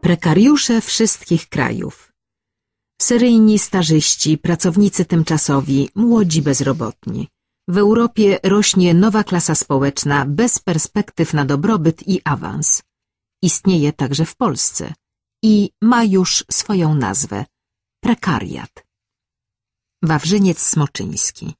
Prekariusze wszystkich krajów Seryjni starzyści, pracownicy tymczasowi, młodzi bezrobotni. W Europie rośnie nowa klasa społeczna bez perspektyw na dobrobyt i awans. Istnieje także w Polsce i ma już swoją nazwę – prekariat. Wawrzyniec Smoczyński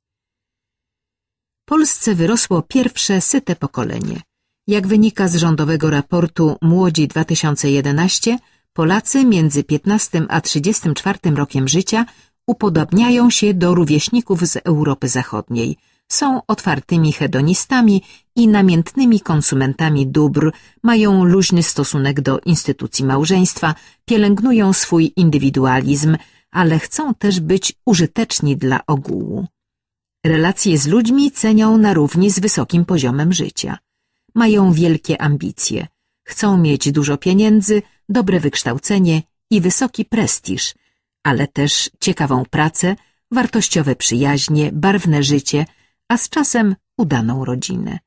Polsce wyrosło pierwsze syte pokolenie – jak wynika z rządowego raportu Młodzi 2011, Polacy między 15 a 34 rokiem życia upodobniają się do rówieśników z Europy Zachodniej. Są otwartymi hedonistami i namiętnymi konsumentami dóbr, mają luźny stosunek do instytucji małżeństwa, pielęgnują swój indywidualizm, ale chcą też być użyteczni dla ogółu. Relacje z ludźmi cenią na równi z wysokim poziomem życia mają wielkie ambicje. Chcą mieć dużo pieniędzy, dobre wykształcenie i wysoki prestiż, ale też ciekawą pracę, wartościowe przyjaźnie, barwne życie, a z czasem udaną rodzinę.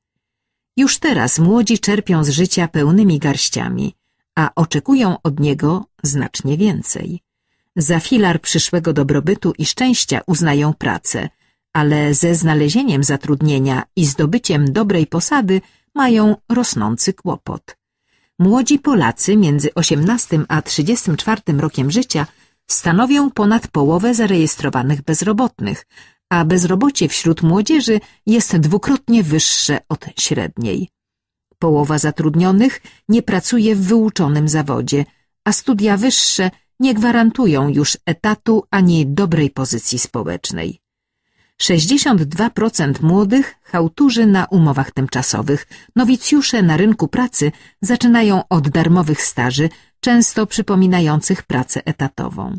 Już teraz młodzi czerpią z życia pełnymi garściami, a oczekują od niego znacznie więcej. Za filar przyszłego dobrobytu i szczęścia uznają pracę, ale ze znalezieniem zatrudnienia i zdobyciem dobrej posady mają rosnący kłopot. Młodzi Polacy między 18 a 34 rokiem życia stanowią ponad połowę zarejestrowanych bezrobotnych, a bezrobocie wśród młodzieży jest dwukrotnie wyższe od średniej. Połowa zatrudnionych nie pracuje w wyuczonym zawodzie, a studia wyższe nie gwarantują już etatu ani dobrej pozycji społecznej. 62% młodych hałturzy na umowach tymczasowych. Nowicjusze na rynku pracy zaczynają od darmowych staży, często przypominających pracę etatową.